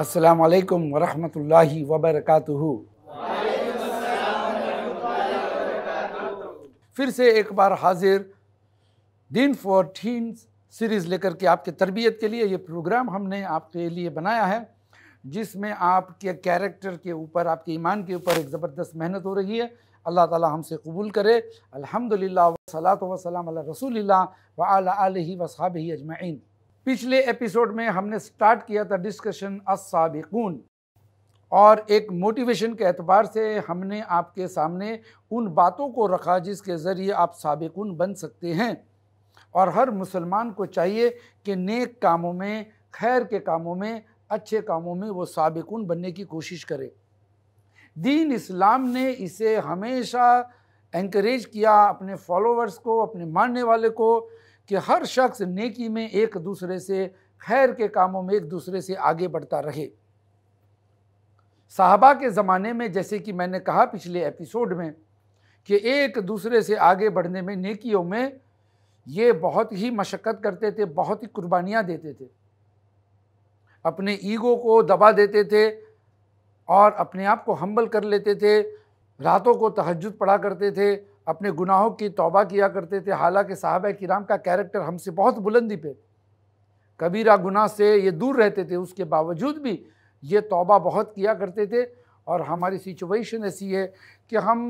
अस्सलाम वालेकुम वरहमतुल्लाहि व बरकातुहू फिर से एक बार हाजिर दिन फॉर फोर्टीन सीरीज़ लेकर के आपके तरबियत के लिए ये प्रोग्राम हमने आपके लिए बनाया है जिसमें आपके कैरेक्टर के ऊपर आपके ईमान के ऊपर एक ज़बरदस्त मेहनत हो रही है अल्लाह ताला हमसे कबूल करे अल्हम्दुलिल्लाह सलाम वसलाम रसूल व आला आलही वसाब अजमाइन पिछले एपिसोड में हमने स्टार्ट किया था डिस्कशन असाबिकून और एक मोटिवेशन के अतबार से हमने आपके सामने उन बातों को रखा जिसके ज़रिए आप सबकुन बन सकते हैं और हर मुसलमान को चाहिए कि नेक कामों में खैर के कामों में अच्छे कामों में वो सबकुन बनने की कोशिश करे दीन इस्लाम ने इसे हमेशा इंक्रेज किया अपने फॉलोअर्स को अपने मानने वाले को कि हर शख्स नेकी में एक दूसरे से खैर के कामों में एक दूसरे से आगे बढ़ता रहे साहबा के ज़माने में जैसे कि मैंने कहा पिछले एपिसोड में कि एक दूसरे से आगे बढ़ने में नेकियों में ये बहुत ही मशक्क़त करते थे बहुत ही कुर्बानियाँ देते थे अपने ईगो को दबा देते थे और अपने आप को हम्बल कर लेते थे रातों को तहजद पढ़ा करते थे अपने गुनाहों की तौबा किया करते थे हालांकि साहब कराम का कैरेक्टर हमसे बहुत बुलंदी पे कबीरा गुनाह से ये दूर रहते थे उसके बावजूद भी ये तौबा बहुत किया करते थे और हमारी सिचुएशन ऐसी है कि हम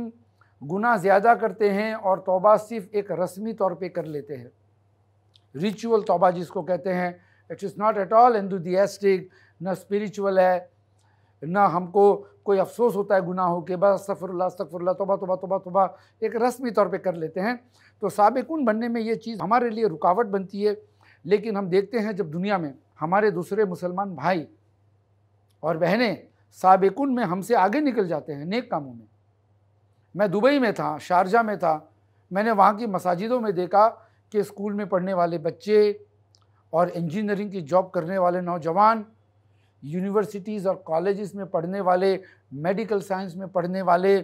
गुनाह ज़्यादा करते हैं और तौबा सिर्फ एक रस्मी तौर पे कर लेते हैं रिचुअल तौबा जिसको कहते हैं it not at all enthusiastic ना स्पिरिचुअल है ना हमको कोई अफसोस होता है हो के बस सफ़रल्ला सफ़रल्ला तोबा तोबा तोबा तोबा एक रस्मी तौर पे कर लेते हैं तो सबकून बनने में ये चीज़ हमारे लिए रुकावट बनती है लेकिन हम देखते हैं जब दुनिया में हमारे दूसरे मुसलमान भाई और बहनें सबकून में हमसे आगे निकल जाते हैं नेक कामों में मैं दुबई में था शारजा में था मैंने वहाँ की मसाजिदों में देखा कि स्कूल में पढ़ने वाले बच्चे और इंजीनियरिंग की जॉब करने वाले नौजवान यूनिवर्सिटीज़ और कॉलेज़ में पढ़ने वाले मेडिकल साइंस में पढ़ने वाले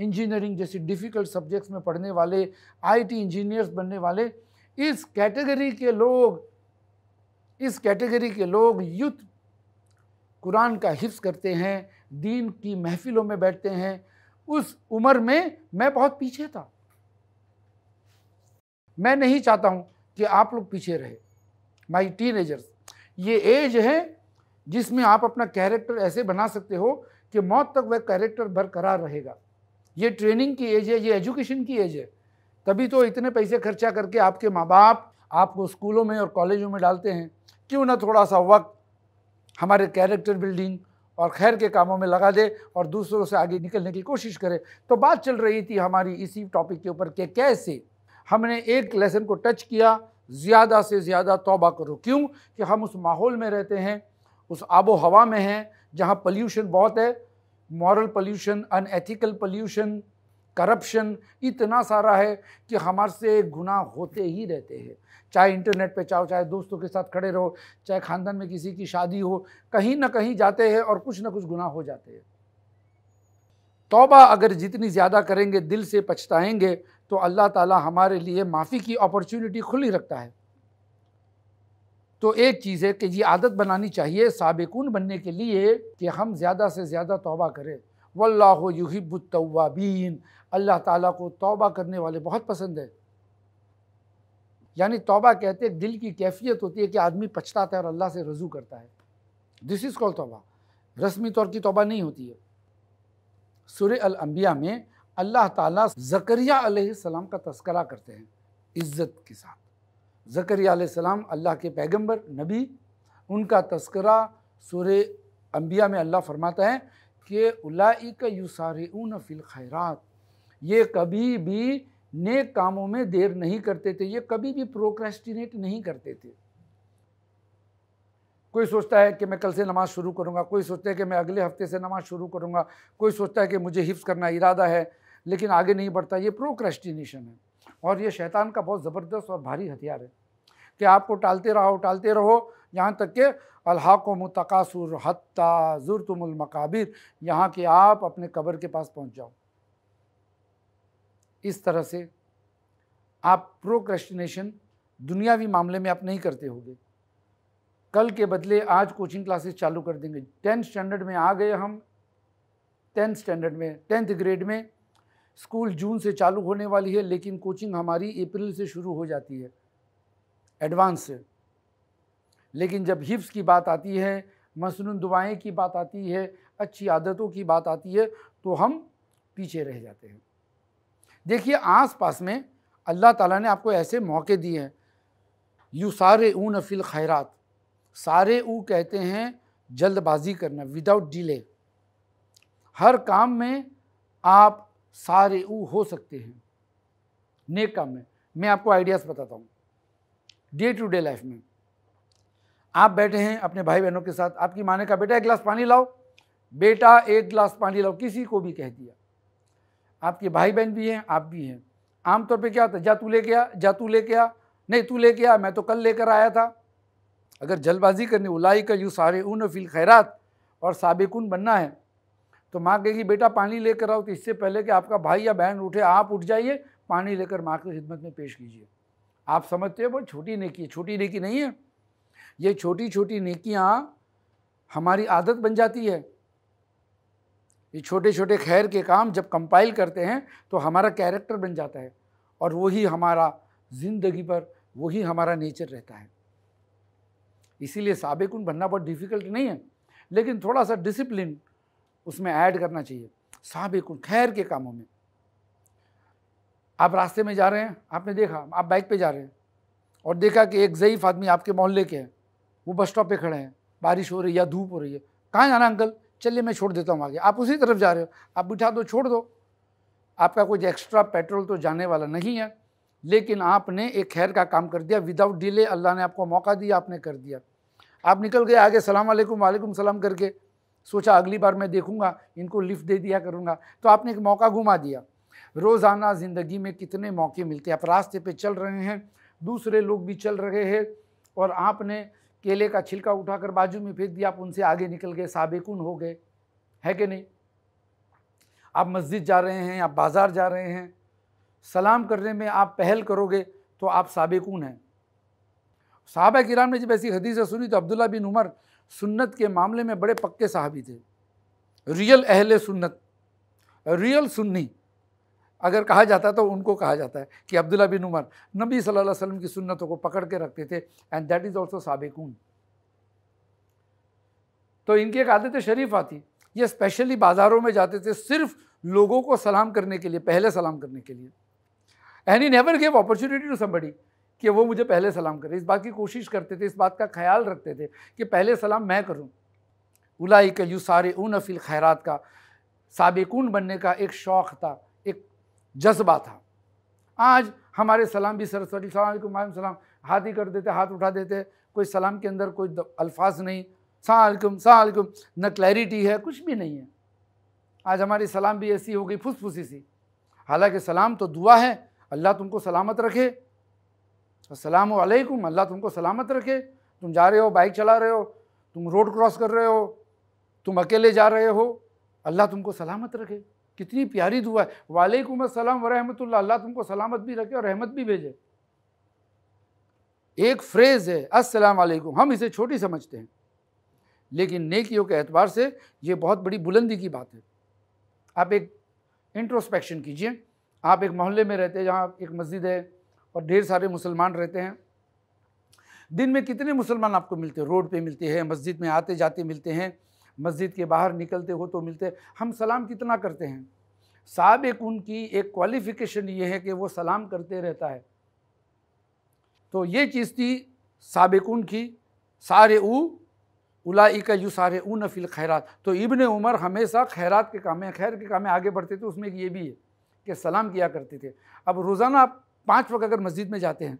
इंजीनियरिंग जैसे डिफ़िकल्ट सब्जेक्ट्स में पढ़ने वाले आईटी इंजीनियर्स बनने वाले इस कैटेगरी के लोग इस कैटेगरी के लोग युद्ध कुरान का हिफ्स करते हैं दीन की महफिलों में बैठते हैं उस उम्र में मैं बहुत पीछे था मैं नहीं चाहता हूँ कि आप लोग पीछे रहे माई टीन ये एज है जिसमें आप अपना कैरेक्टर ऐसे बना सकते हो कि मौत तक वह कैरेक्टर बरकरार रहेगा ये ट्रेनिंग की एज है ये एजुकेशन की एज है तभी तो इतने पैसे खर्चा करके आपके माँ बाप आपको स्कूलों में और कॉलेजों में डालते हैं क्यों ना थोड़ा सा वक्त हमारे कैरेक्टर बिल्डिंग और खैर के कामों में लगा दे और दूसरों से आगे निकलने की कोशिश करे तो बात चल रही थी हमारी इसी टॉपिक के ऊपर कि कैसे हमने एक लेसन को टच किया ज़्यादा से ज़्यादा तौबा करो क्यों कि हम उस माहौल में रहते हैं उस आबो हवा में हैं जहाँ पल्यूशन बहुत है moral pollution unethical pollution corruption इतना सारा है कि हमारे से गुनाह होते ही रहते हैं चाहे इंटरनेट पे चाहो चाहे दोस्तों के साथ खड़े रहो चाहे ख़ानदान में किसी की शादी हो कहीं ना कहीं जाते हैं और कुछ ना कुछ गुनाह हो जाते हैं तौबा अगर जितनी ज़्यादा करेंगे दिल से पछताएंगे तो अल्लाह ताला हमारे लिए माफ़ी की अपॉर्चुनिटी खुली रखता है तो एक चीज़ है कि ये आदत बनानी चाहिए सबकून बनने के लिए कि हम ज़्यादा से ज़्यादा तोबा करें वल्लाह युहिबुलतवाबीन अल्लाह ताला को तोबा करने वाले बहुत पसंद है यानी तोबा कहते हैं दिल की कैफियत होती है कि आदमी पछताता है और अल्लाह से रजू करता है दिस इज़ कॉल तोबा रस्मी तौर की तोबा नहीं होती है सुर अलम्बिया में अल्लाह ताला जकरिया सलाम का तस्करा करते हैं इज़्ज़त के साथ ज़करियाम अल्लाह के पैगम्बर नबी उनका तस्करा सुर अम्बिया में अल्लाह फरमाता है कि का यूसारून फ़िल खैरत ये कभी भी नेक कामों में देर नहीं करते थे ये कभी भी प्रोक्रेस्टिनेट नहीं करते थे कोई सोचता है कि मैं कल से नमाज़ शुरू करूँगा कोई सोचता है कि मैं अगले हफ्ते से नमाज़ शुरू करूँगा कोई सोचता है कि मुझे हिफ्स करना इरादा है लेकिन आगे नहीं बढ़ता ये प्रोक्रेस्टिनेशन है और ये शैतान का बहुत ज़बरदस्त और भारी हथियार है कि आपको टालते रहो टालते रहो यहाँ तक के अल्हाक मतकासुर हत्ता तुमकाबिर यहाँ के आप अपने कबर के पास पहुँच जाओ इस तरह से आप प्रोक्रेस्टिनेशन दुनियावी मामले में आप नहीं करते होगे कल के बदले आज कोचिंग क्लासेस चालू कर देंगे टेंथ स्टैंडर्ड में आ गए हम टेंथ स्टैंडर्ड में टेंथ ग्रेड में स्कूल जून से चालू होने वाली है लेकिन कोचिंग हमारी अप्रैल से शुरू हो जाती है एडवांस से लेकिन जब हिफ्स की बात आती है मसनू दुआएँ की बात आती है अच्छी आदतों की बात आती है तो हम पीछे रह जाते हैं देखिए आसपास में अल्लाह ताला ने आपको ऐसे मौके दिए हैं यू सारे ऊ नफिल खैरात सारे ऊ कहते हैं जल्दबाजी करना विदाउट डिले हर काम में आप सारे ऊ हो सकते हैं नेक काम में मैं आपको आइडियाज़ बताता हूँ डे टू डे लाइफ में आप बैठे हैं अपने भाई बहनों के साथ आपकी माने का कहा बेटा एक गिलास पानी लाओ बेटा एक गिलास पानी लाओ किसी को भी कह दिया आपके भाई बहन भी हैं आप भी हैं आमतौर पे क्या होता है जा तू लेके आ जा तू लेके आ नहीं तू लेके आ मैं तो कल लेकर आया था अगर जल्दबाजी करनी उलाई का यू सारे ऊन फिल खैरात और साबिकुन बनना है तो माँ कहेगी बेटा पानी लेकर आओ तो इससे पहले कि आपका भाई या बहन उठे आप उठ जाइए पानी लेकर माँ की खिदमत में पेश कीजिए आप समझते हो वो छोटी नेकी है छोटी नेकी नहीं है ये छोटी छोटी नेकियाँ हमारी आदत बन जाती है ये छोटे छोटे खैर के काम जब कंपाइल करते हैं तो हमारा कैरेक्टर बन जाता है और वही हमारा ज़िंदगी पर वही हमारा नेचर रहता है इसीलिए साबिकुन बनना बहुत डिफ़िकल्ट नहीं है लेकिन थोड़ा सा डिसिप्लिन उसमें ऐड करना चाहिए सबकुन खैर के कामों में आप रास्ते में जा रहे हैं आपने देखा आप बाइक पे जा रहे हैं और देखा कि एक ज़यीफ़ आदमी आपके मोहल्ले के हैं वो बस स्टॉप पे खड़े हैं बारिश हो रही है या धूप हो रही है कहाँ जाना अंकल चलिए मैं छोड़ देता हूँ आगे आप उसी तरफ जा रहे हो आप बिठा दो छोड़ दो आपका कुछ एक्स्ट्रा पेट्रोल तो जाने वाला नहीं है लेकिन आपने एक खैर का काम कर दिया विदाउट डिले अल्लाह ने आपको मौका दिया आपने कर दिया आप निकल गए आगे सलाम वालेकुम वालेकुम सलाम करके सोचा अगली बार मैं देखूंगा इनको लिफ्ट दे दिया करूंगा तो आपने एक मौका घुमा दिया रोज़ाना ज़िंदगी में कितने मौके मिलते हैं आप रास्ते पे चल रहे हैं दूसरे लोग भी चल रहे हैं और आपने केले का छिलका उठाकर बाजू में फेंक दिया आप उनसे आगे निकल गए साबिकुन हो गए है कि नहीं आप मस्जिद जा रहे हैं आप बाज़ार जा रहे हैं सलाम करने में आप पहल करोगे तो आप साबिकुन हैं साहबा किराम ने जब ऐसी हदीसें सुनी तो अब्दुल्ला बिन उमर सुन्नत के मामले में बड़े पक्के साहबी थे रियल अहले सुन्नत रियल सुन्नी अगर कहा जाता तो उनको कहा जाता है कि अब्दुल्ला बिन उमर नबी सल्लल्लाहु अलैहि वसल्लम की सुन्नतों को पकड़ के रखते थे एंड दैट इज़ ऑल्सो साबिकून तो इनकी एक आदत शरीफ आती ये स्पेशली बाज़ारों में जाते थे सिर्फ लोगों को सलाम करने के लिए पहले सलाम करने के लिए and he never gave opportunity to somebody कि वो मुझे पहले सलाम करे इस बात की कोशिश करते थे इस बात का ख्याल रखते थे कि पहले सलाम मैं करूँ उलाई का यू सारे उन अफिल खैरात का सबकून बनने का एक शौक़ था एक जज्बा था आज हमारे सलाम भी सरस्वती सलाम सलाम हाथ ही कर देते हाथ उठा देते कोई सलाम के अंदर कोई अल्फाज नहीं सलाम सलाकुम न क्लैरिटी है कुछ भी नहीं है आज हमारी सलाम भी ऐसी हो गई फुसफुसी सी हालांकि सलाम तो दुआ है अल्लाह तुमको सलामत रखे असलम तो अल्लाह तुमको सलामत रखे तुम जा रहे हो बाइक चला रहे हो तुम रोड क्रॉस कर रहे हो तुम अकेले जा रहे हो अल्लाह तुमको सलामत रखे कितनी प्यारी दुआ है वालेकुम असलम वरहमत अल्लाह तुमको सलामत भी रखे और रहमत भी भेजे एक फ्रेज है अस्सलाम वालेकुम हम इसे छोटी समझते हैं लेकिन नेकियों के एतबार से ये बहुत बड़ी बुलंदी की बात है आप एक इंट्रोस्पेक्शन कीजिए आप एक मोहल्ले में रहते हैं जहाँ एक मस्जिद है और ढेर सारे मुसलमान रहते हैं दिन में कितने मुसलमान आपको मिलते हैं रोड पे मिलते हैं मस्जिद में आते जाते मिलते हैं मस्जिद के बाहर निकलते हो तो मिलते हम सलाम कितना करते हैं साहब एक उनकी एक क्वालिफिकेशन ये है कि वो सलाम करते रहता है तो ये चीज़ थी साबिकुन की सारे ऊ उलाई का यू सारे ऊ नफिल खैरात तो इबन उमर हमेशा खैरात के काम में खैर के काम में आगे बढ़ते थे उसमें ये भी है कि सलाम किया करते थे अब रोज़ाना आप पाँच वक्त अगर मस्जिद में जाते हैं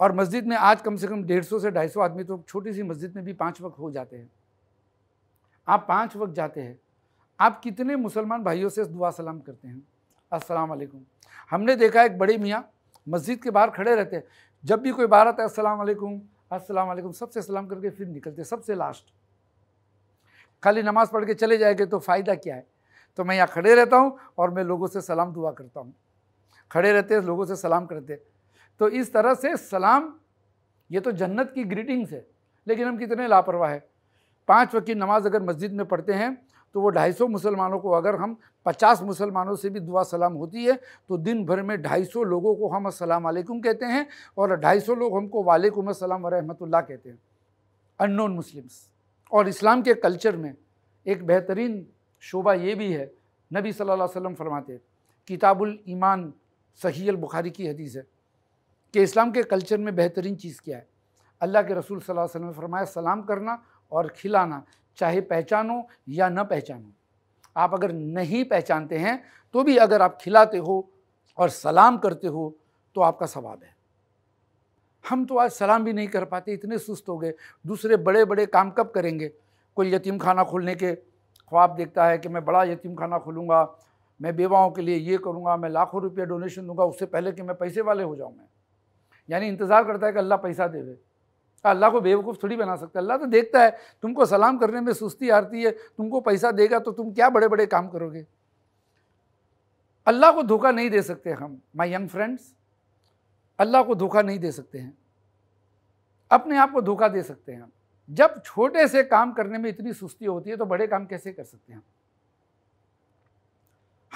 और मस्जिद में आज कम से कम डेढ़ सौ से ढाई सौ आदमी तो छोटी सी मस्जिद में भी पाँच वक्त हो जाते हैं आप पाँच वक्त जाते हैं आप कितने मुसलमान भाइयों से दुआ सलाम करते हैं अस्सलाम वालेकुम हमने देखा एक बड़े मियाँ मस्जिद के बाहर खड़े रहते हैं जब भी कोई बाहर आता है अस्सलाम वालेकुम अस्सलाम वालेकुम सबसे सलाम करके फिर निकलते सबसे लास्ट खाली नमाज़ पढ़ के चले जाएंगे तो फ़ायदा क्या है तो मैं यहाँ खड़े रहता हूँ और मैं लोगों से सलाम दुआ करता हूँ खड़े रहते हैं लोगों से सलाम करते हैं तो इस तरह से सलाम ये तो जन्नत की ग्रीटिंग्स है लेकिन हम कितने लापरवाह है पाँच वक्त की नमाज़ अगर मस्जिद में पढ़ते हैं तो वो ढाई सौ मुसलमानों को अगर हम पचास मुसलमानों से भी दुआ सलाम होती है तो दिन भर में ढाई सौ लोगों को हम असलम कहते हैं और ढाई सौ लोग हमको वालेकुम असलम वरहमतुल्ला कहते हैं अननोन मुस्लिम्स और इस्लाम के कल्चर में एक बेहतरीन शोबा ये भी है नबी सल्लल्लाहु अलैहि वसल्लम फरमाते किताबुल ईमान सही बुखारी की हदीस है कि इस्लाम के कल्चर में बेहतरीन चीज़ क्या है अल्लाह के रसूल सल्लल्लाहु अलैहि वसल्लम ने फरमाया सलाम करना और खिलाना चाहे पहचानो या न पहचानो आप अगर नहीं पहचानते हैं तो भी अगर आप खिलाते हो और सलाम करते हो तो आपका सवाब है हम तो आज सलाम भी नहीं कर पाते इतने सुस्त हो गए दूसरे बड़े बड़े काम कब करेंगे कोई यतीम खाना खोलने के ख्वाब देखता है कि मैं बड़ा यतीम खाना खोलूँगा मैं बेवाओं के लिए ये करूँगा मैं लाखों रुपया डोनेशन दूंगा उससे पहले कि मैं पैसे वाले हो जाऊँ मैं यानी इंतज़ार करता है कि अल्लाह पैसा देवे अल्लाह को बेवकूफ़ थोड़ी बना सकता है अल्लाह तो देखता है तुमको सलाम करने में सुस्ती आती है तुमको पैसा देगा तो तुम क्या बड़े बड़े काम करोगे अल्लाह को धोखा नहीं दे सकते हम माई यंग फ्रेंड्स अल्लाह को धोखा नहीं दे सकते हैं अपने आप को धोखा दे सकते हैं हम जब छोटे से काम करने में इतनी सुस्ती होती है तो बड़े काम कैसे कर सकते हैं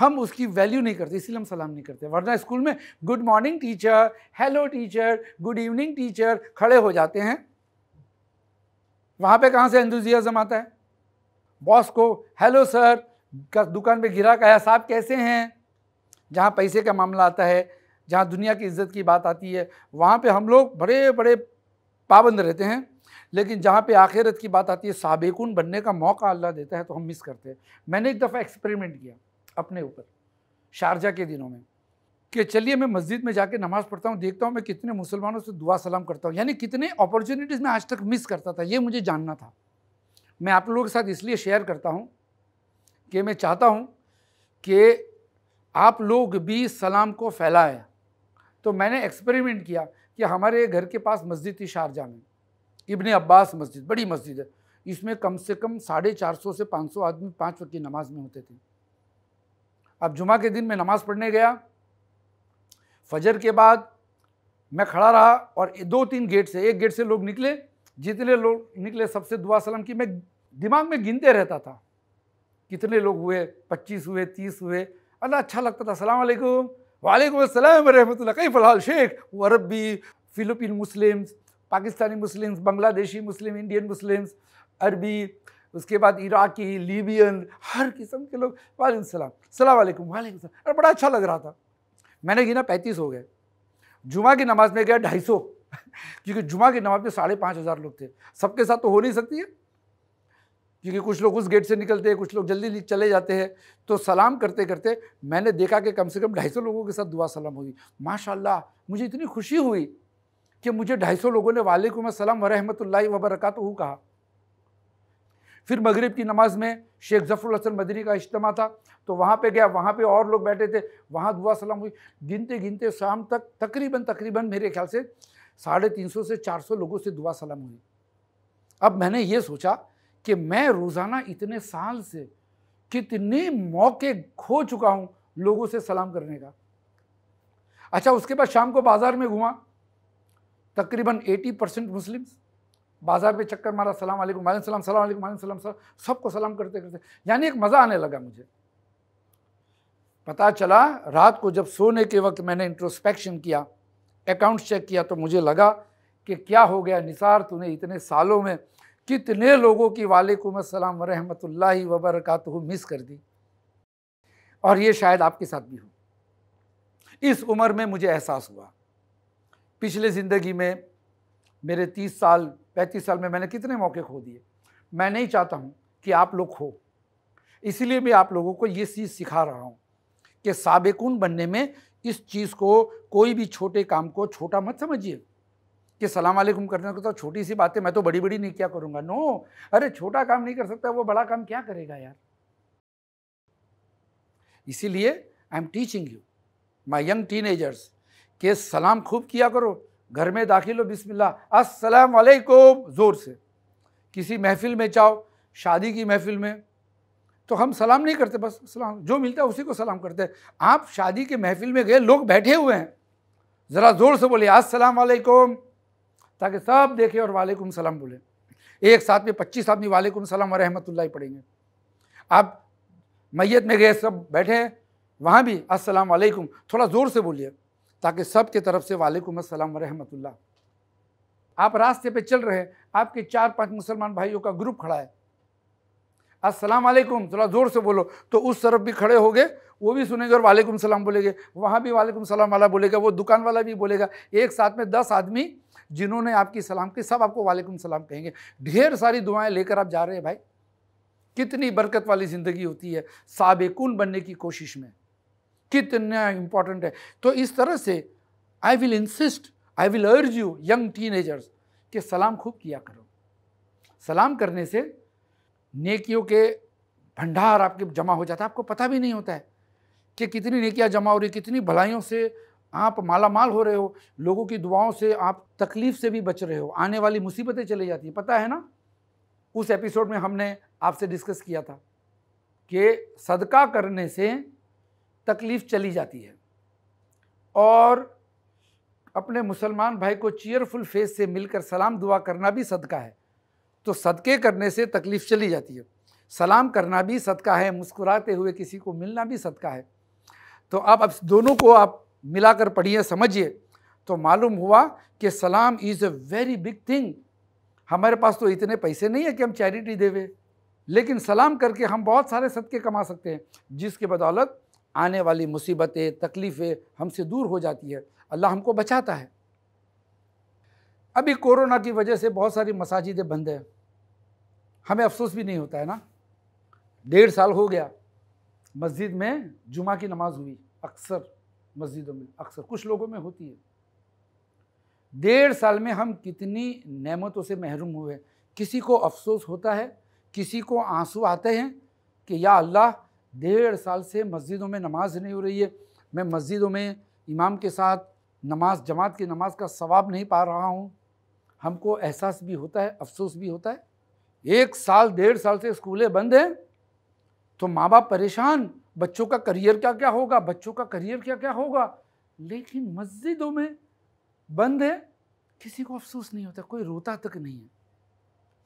हम उसकी वैल्यू नहीं करते इसलिए हम सलाम नहीं करते वरना स्कूल में good morning teacher hello teacher good evening teacher खड़े हो जाते हैं वहाँ पे कहाँ से एंथुजियाजम आता है बॉस को हेलो सर का दुकान पे गिरा कहा साहब कैसे हैं जहाँ पैसे का मामला आता है जहाँ दुनिया की इज्जत की बात आती है वहाँ पे हम लोग बड़े बड़े पाबंद रहते हैं लेकिन जहाँ पे आखिरत की बात आती है साबिकुन बनने का मौका अल्लाह देता है तो हम मिस करते हैं मैंने एक दफ़ा एक्सपेरिमेंट किया अपने ऊपर शारजा के दिनों में कि चलिए मैं मस्जिद में जाके नमाज़ पढ़ता हूँ देखता हूँ मैं कितने मुसलमानों से दुआ सलाम करता हूँ यानी कितने अपॉर्चुनिटीज़ मैं आज तक मिस करता था ये मुझे जानना था मैं आप लोगों के साथ इसलिए शेयर करता हूँ कि मैं चाहता हूँ कि आप लोग भी सलाम को फैलाएं तो मैंने एक्सपेरिमेंट किया कि हमारे घर के पास मस्जिद थी शारजा में इबन अब्बास मस्जिद बड़ी मस्जिद है इसमें कम से कम साढ़े चार सौ से पाँच सौ आदमी पाँच वक्त की नमाज में होते थे अब जुमा के दिन मैं नमाज़ पढ़ने गया फजर के बाद मैं खड़ा रहा और दो तीन गेट से एक गेट से लोग निकले जितने लोग निकले सबसे दुआ सलाम की मैं दिमाग में गिनते रहता था कितने लोग हुए पच्चीस हुए तीस हुए अल्लाह अच्छा लगता था सलाम वालेकुम वालेकुम अस्सलाम रहमतुल्लाह कई फ़िलहाल शेख अरबी Filipino Muslims Pakistani Muslims Bangladeshi Muslim Indian Muslims अरबी उसके बाद इराकी लीबियन हर किस्म के लोग वालेकुम सलाम सलाम वालेकुम अरे बड़ा अच्छा लग रहा था मैंने गिना पैंतीस हो गए जुमा की नमाज़ में गया ढाई सौ क्योंकि जुमा की नमाज़ में साढ़े पाँच हज़ार लोग थे सबके साथ तो हो नहीं सकती है क्योंकि कुछ लोग उस गेट से निकलते हैं कुछ लोग जल्दी चले जाते हैं तो सलाम करते करते मैंने देखा कि कम से कम ढाई सौ लोगों के साथ दुआ सलाम हुई माशाला मुझे इतनी खुशी हुई कि मुझे ढाई सौ लोगों ने वालेकुम असलम वरहमत लाई वबरकत कहा फिर मगरिब की नमाज में शेख जफरुल हसन मदनी का इज्तम था तो वहाँ पे गया वहाँ पे और लोग बैठे थे वहाँ दुआ सलाम हुई गिनते गिनते शाम तक तकरीबन तकरीबन मेरे ख्याल से साढ़े तीन सौ से चार सौ लोगों से दुआ सलाम हुई अब मैंने ये सोचा कि मैं रोज़ाना इतने साल से कितने मौके खो चुका हूँ लोगों से सलाम करने का अच्छा उसके बाद शाम को बाज़ार में घुमा तकरीबन एटी परसेंट मुस्लिम्स बाजार पे चक्कर मारा सलाम वालेकुम वाले सलाम सलाम वालेकुम वाले सलाम सलाम सबको सलाम करते करते यानी एक मज़ा आने लगा मुझे पता चला रात को जब सोने के वक्त मैंने इंट्रोस्पेक्शन किया अकाउंट चेक किया तो मुझे लगा कि क्या हो गया निसार तूने इतने सालों में कितने लोगों की वालेकुम असलम ला वबरक मिस कर दी और ये शायद आपके साथ भी हो इस उम्र में मुझे एहसास हुआ पिछले ज़िंदगी में मेरे तीस साल पैंतीस साल में मैंने कितने मौके खो दिए मैं नहीं चाहता हूँ कि आप लोग खो इसलिए मैं आप लोगों को ये चीज़ सिखा रहा हूँ कि सबकून बनने में इस चीज़ को कोई भी छोटे काम को छोटा मत समझिए कि सलाम वालेकुम करने को तो छोटी सी बातें मैं तो बड़ी बड़ी नहीं क्या करूँगा नो अरे छोटा काम नहीं कर सकता वो बड़ा काम क्या करेगा यार इसीलिए I am teaching you my young teen के सलाम खूब किया करो घर में दाखिल हो बिस्मिल्लाह अस्सलाम वालेकुम ज़ोर से किसी महफिल में जाओ शादी की महफिल में तो हम सलाम नहीं करते बस सलाम जो मिलता है उसी को सलाम करते हैं आप शादी के महफिल में गए लोग बैठे हुए हैं ज़रा ज़ोर से बोले अस्सलाम वालेकुम ताकि सब देखें और वालेकुम सलाम बोले एक साथ में पच्चीस आदमी वालेकुम सलाम और पढ़ेंगे आप मैयत में गए सब बैठे हैं वहाँ भी अस्सलाम वालेकुम थोड़ा ज़ोर से बोलिए ताकि सब के तरफ से वालेकुम असलम वरहमतुल्ला आप रास्ते पे चल रहे हैं आपके चार पांच मुसलमान भाइयों का ग्रुप खड़ा है अस्सलाम वालेकुम थोड़ा ज़ोर से बोलो तो उस तरफ भी खड़े हो गए वो भी सुनेंगे और वालेकुम सलाम बोलेंगे वहाँ भी वालेकुम सलाम वाला बोलेगा वो दुकान वाला भी बोलेगा एक साथ में दस आदमी जिन्होंने आपकी सलाम की सब आपको वालेकुम सलाम कहेंगे ढेर सारी दुआएं लेकर आप जा रहे हैं भाई कितनी बरकत वाली ज़िंदगी होती है साबिकुन बनने की कोशिश में कितना इम्पॉर्टेंट है तो इस तरह से I will insist I will urge you young teenagers कि सलाम खूब किया करो सलाम करने से नेकियों के भंडार आपके जमा हो जाता है आपको पता भी नहीं होता है कि कितनी नेकियां जमा हो रही कितनी भलाइयों से आप माला माल हो रहे हो लोगों की दुआओं से आप तकलीफ से भी बच रहे हो आने वाली मुसीबतें चली जाती हैं पता है ना उस एपिसोड में हमने आपसे डिस्कस किया था कि सदका करने से तकलीफ़ चली जाती है और अपने मुसलमान भाई को चीयरफुल फेस से मिलकर सलाम दुआ करना भी सदका है तो सदके करने से तकलीफ़ चली जाती है सलाम करना भी सदका है मुस्कुराते हुए किसी को मिलना भी सदका है तो आप अब दोनों को आप मिलाकर पढ़िए समझिए तो मालूम हुआ कि सलाम is a very big thing हमारे पास तो इतने पैसे नहीं है कि हम चैरिटी देवे लेकिन सलाम करके हम बहुत सारे सदके कमा सकते हैं जिसके बदौलत आने वाली मुसीबतें तकलीफ़ें हमसे दूर हो जाती है अल्लाह हमको बचाता है अभी कोरोना की वजह से बहुत सारी मसाजिदें बंद हैं हमें अफसोस भी नहीं होता है ना डेढ़ साल हो गया मस्जिद में जुमा की नमाज हुई अक्सर मस्जिदों में अक्सर कुछ लोगों में होती है डेढ़ साल में हम कितनी नेमतों से महरूम हुए किसी को अफसोस होता है किसी को आंसू आते हैं कि या अल्लाह डेढ़ साल से मस्जिदों में नमाज नहीं हो रही है मैं मस्जिदों में इमाम के साथ नमाज जमात की नमाज का सवाब नहीं पा रहा हूँ हमको एहसास भी होता है अफसोस भी होता है एक साल डेढ़ साल से स्कूलें बंद हैं तो माँ बाप परेशान बच्चों का करियर क्या क्या होगा बच्चों का करियर क्या क्या होगा लेकिन मस्जिदों में बंद है किसी को अफसोस नहीं होता कोई रोता तक नहीं है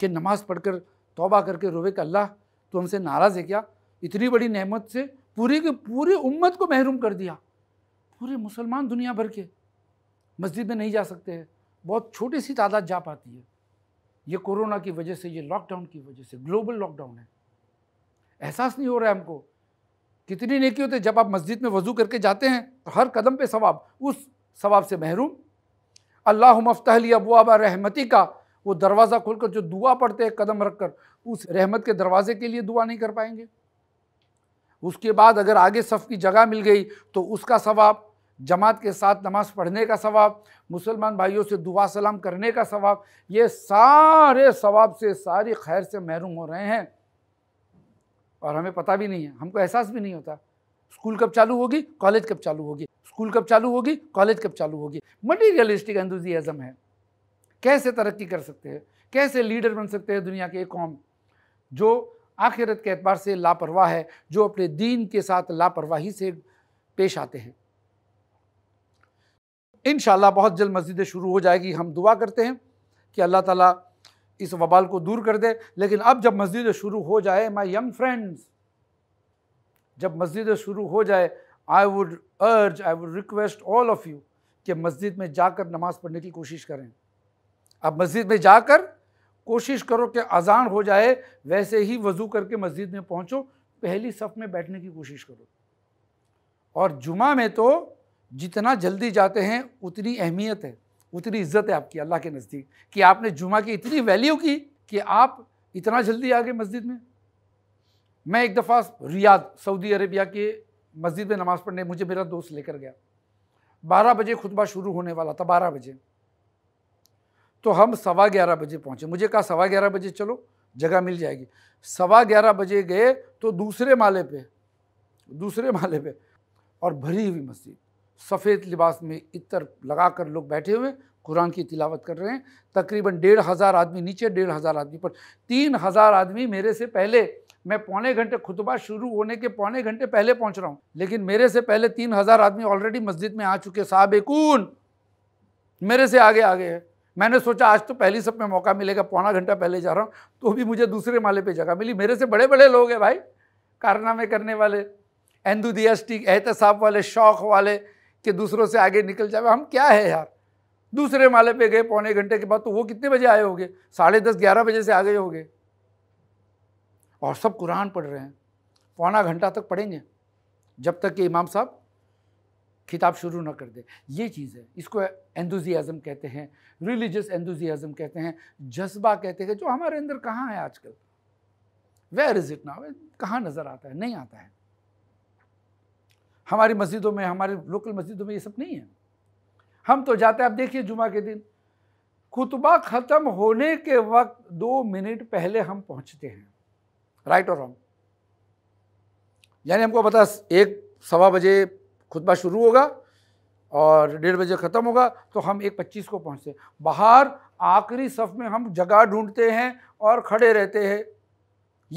कि नमाज़ पढ़कर तौबा करके रोवे कि अल्लाह तो हमसे नाराज़ है क्या इतनी बड़ी नहमत से पूरी की पूरी उम्मत को महरूम कर दिया पूरे मुसलमान दुनिया भर के मस्जिद में नहीं जा सकते हैं बहुत छोटी सी तादाद जा पाती है ये कोरोना की वजह से ये लॉकडाउन की वजह से ग्लोबल लॉकडाउन है एहसास नहीं हो रहा है हमको कितनी नेकी होते जब आप मस्जिद में वज़ू करके जाते हैं तो हर कदम पे सवाब उस सवाब से महरूम अल्लाह मफ्तली अबूआब रहमती का वो दरवाज़ा खोलकर जो दुआ पढ़ते हैं कदम रख कर उस रहमत के दरवाज़े के लिए दुआ नहीं कर पाएंगे उसके बाद अगर आगे सफ़ की जगह मिल गई तो उसका सवाब जमात के साथ नमाज़ पढ़ने का सवाब मुसलमान भाइयों से दुआ सलाम करने का सवाब ये सारे सवाब से सारी खैर से महरूम हो रहे हैं और हमें पता भी नहीं है हमको एहसास भी नहीं होता स्कूल कब चालू होगी कॉलेज कब चालू होगी स्कूल कब चालू होगी कॉलेज कब चालू होगी मटीरियलिस्टिक एंथुजियाज़म है कैसे तरक्की कर सकते हैं कैसे लीडर बन सकते हैं दुनिया के एक कौम जो आखिरत के अतबार से लापरवाह है जो अपने दीन के साथ लापरवाही से पेश आते हैं इन बहुत जल्द मस्जिदें शुरू हो जाएगी हम दुआ करते हैं कि अल्लाह ताला इस वबाल को दूर कर दे लेकिन अब जब मस्जिदें शुरू हो जाए माई यंग फ्रेंड्स जब मस्जिदें शुरू हो जाए I would urge I would request all of you कि मस्जिद में जाकर नमाज़ पढ़ने की कोशिश करें अब मस्जिद में जाकर कोशिश करो कि अजान हो जाए वैसे ही वज़ू करके मस्जिद में पहुँचो पहली सफ़ में बैठने की कोशिश करो और जुमा में तो जितना जल्दी जाते हैं उतनी अहमियत है उतनी इज्जत है आपकी अल्लाह के नज़दीक कि आपने जुमा की इतनी वैल्यू की कि आप इतना जल्दी आ गए मस्जिद में मैं एक दफ़ा रियाद सऊदी अरेबिया के मस्जिद में नमाज़ पढ़ने मुझे मेरा दोस्त लेकर गया बारह बजे खुतबा शुरू होने वाला था बारह बजे तो हम सवा ग्यारह बजे पहुँचे मुझे कहा सवा ग्यारह बजे चलो जगह मिल जाएगी सवा ग्यारह बजे गए तो दूसरे माले पे दूसरे माले पे और भरी हुई मस्जिद सफ़ेद लिबास में इतर लगा कर लोग बैठे हुए कुरान की तिलावत कर रहे हैं तकरीबन डेढ़ हज़ार आदमी नीचे डेढ़ हज़ार आदमी पर तीन हज़ार आदमी मेरे से पहले मैं पौने घंटे खुतबा शुरू होने के पौने घंटे पहले पहुंच रहा हूं लेकिन मेरे से पहले तीन हज़ार आदमी ऑलरेडी मस्जिद में आ चुके साहब कून मेरे से आगे आगे है हैं मैंने सोचा आज तो पहली सब में मौका मिलेगा पौना घंटा पहले जा रहा हूँ तो भी मुझे दूसरे माले पे जगह मिली मेरे से बड़े बड़े लोग हैं भाई कारनामे करने वाले एंदुदियास्टिक एहतसाब वाले शौक वाले कि दूसरों से आगे निकल जाए हम क्या है यार दूसरे माले पे गए पौने घंटे के बाद तो वो कितने बजे आए होंगे साढ़े दस ग्यारह बजे से आ गए होंगे और सब कुरान पढ़ रहे हैं पौना घंटा तक पढ़ेंगे जब तक कि इमाम साहब किताब शुरू ना कर दे ये चीज़ है इसको एंदोजियाज़म कहते हैं रिलीजियस एंदोजियाज़म कहते हैं जज्बा कहते हैं जो हमारे अंदर कहाँ है आजकल वेयर इज़ इट ना कहाँ नज़र आता है नहीं आता है हमारी मस्जिदों में हमारे लोकल मस्जिदों में ये सब नहीं है हम तो जाते हैं आप देखिए जुमा के दिन खुतबा ख़त्म होने के वक्त दो मिनट पहले हम पहुंचते हैं राइट और रॉन्ग यानी हमको पता एक सवा बजे खुतबा शुरू होगा और डेढ़ बजे ख़त्म होगा तो हम एक पच्चीस को पहुँचते बाहर आखिरी सफ़ में हम जगह ढूंढते हैं और खड़े रहते हैं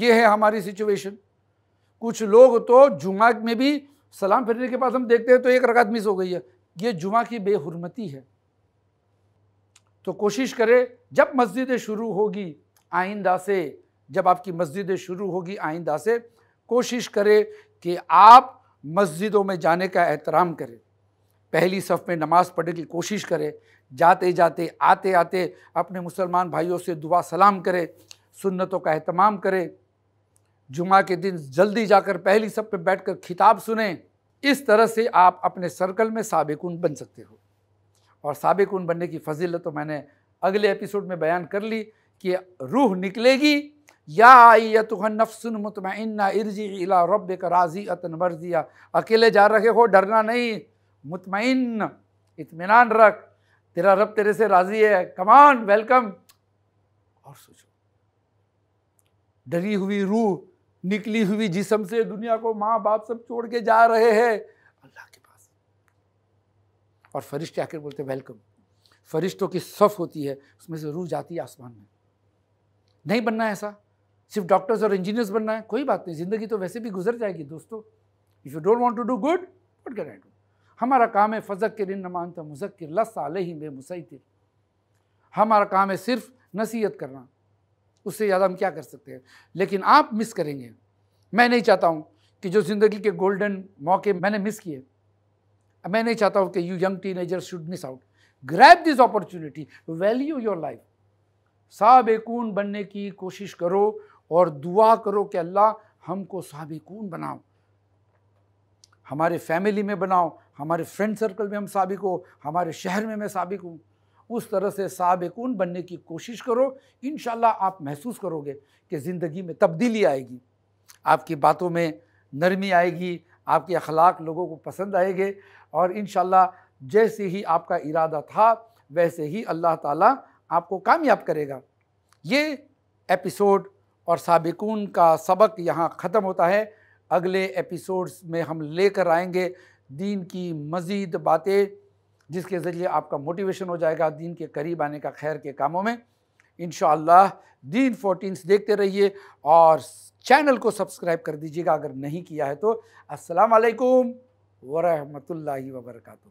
ये है हमारी सिचुएशन कुछ लोग तो जुमा में भी सलाम फिरने के पास हम देखते हैं तो एक रकात मिस हो गई है ये जुमा की बेहरमती है तो कोशिश करें जब मस्जिदें शुरू होगी आइंदा से जब आपकी मस्जिदें शुरू होगी आइंदा से कोशिश करें कि आप मस्जिदों में जाने का एहतराम करें पहली सफ़ में नमाज़ पढ़ने की कोशिश करें जाते जाते आते आते अपने मुसलमान भाइयों से दुआ सलाम करें सुन्नतों का अहतमाम करें जुमा के दिन जल्दी जाकर पहली पर बैठ बैठकर खिताब सुने इस तरह से आप अपने सर्कल में सबकुन बन सकते हो और सबकुन बनने की फजीलत तो मैंने अगले एपिसोड में बयान कर ली कि रूह निकलेगी या यतनफसन मुतमिन इर्जी इला रब का राजी अतन मर्जिया अकेले जा रखे हो डरना नहीं मुतमिन इतमान रख तेरा रब तेरे से राजी है कमान वेलकम और सोचो डरी हुई रूह निकली हुई जिसम से दुनिया को माँ बाप सब छोड़ के जा रहे हैं अल्लाह के पास और फरिश्ते आकर बोलते वेलकम फरिश्तों की सफ़ होती है उसमें से रूह जाती है आसमान में नहीं बनना ऐसा सिर्फ डॉक्टर्स और इंजीनियर्स बनना है कोई बात नहीं ज़िंदगी तो वैसे भी गुजर जाएगी दोस्तों if you don't want to do good what can I do हमारा काम है मुजक नमानता लस लसाल ही बे मुसैतिर हमारा काम है सिर्फ नसीहत करना उससे ज़्यादा हम क्या कर सकते हैं लेकिन आप मिस करेंगे मैं नहीं चाहता हूँ कि जो ज़िंदगी के गोल्डन मौके मैंने मिस किए मैं नहीं चाहता हूँ कि you young teenager should miss out grab this opportunity value your life साबेकून बनने की कोशिश करो और दुआ करो कि अल्लाह हमको सबकून बनाओ हमारे फैमिली में बनाओ हमारे फ्रेंड सर्कल में हम सबक हो हमारे शहर में मैं सबक हूँ उस तरह से सबकून बनने की कोशिश करो इन आप महसूस करोगे कि ज़िंदगी में तब्दीली आएगी आपकी बातों में नरमी आएगी आपके अखलाक लोगों को पसंद आएंगे और इन जैसे ही आपका इरादा था वैसे ही अल्लाह ताला आपको कामयाब करेगा ये एपिसोड और सबकून का सबक यहाँ ख़त्म होता है अगले एपिसोड्स में हम लेकर आएंगे दीन की मज़ीद बातें जिसके ज़रिए आपका मोटिवेशन हो जाएगा दीन के करीब आने का खैर के कामों में इन दीन फोर्टीन्स देखते रहिए और चैनल को सब्सक्राइब कर दीजिएगा अगर नहीं किया है तो असलकम वरहमल वबरकू